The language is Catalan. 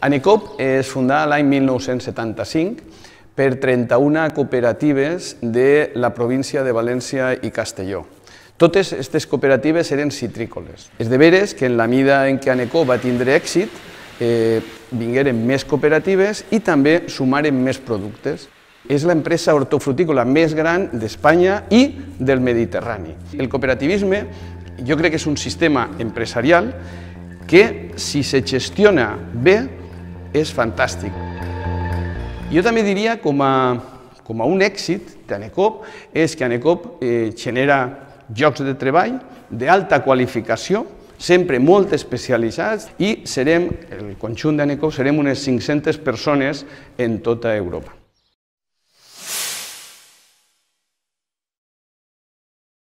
Anecop es fundà l'any 1975 per 31 cooperatives de la província de València i Castelló. Totes aquestes cooperatives eren citrícoles. És de veres que en la mida en què Anecop va tindre èxit, eh, vingueren més cooperatives i també sumaren més productes. És l'empresa hortofrutícola més gran d'Espanya i del Mediterrani. El cooperativisme jo crec que és un sistema empresarial que si se gestiona bé és fantàstic. Jo també diria com a, com a un èxit d'Anecop és que Anecop eh, genera llocs de treball d'alta qualificació, sempre molt especialitzats i serem, el conjunt d'Anecop serem unes 500 persones en tota Europa.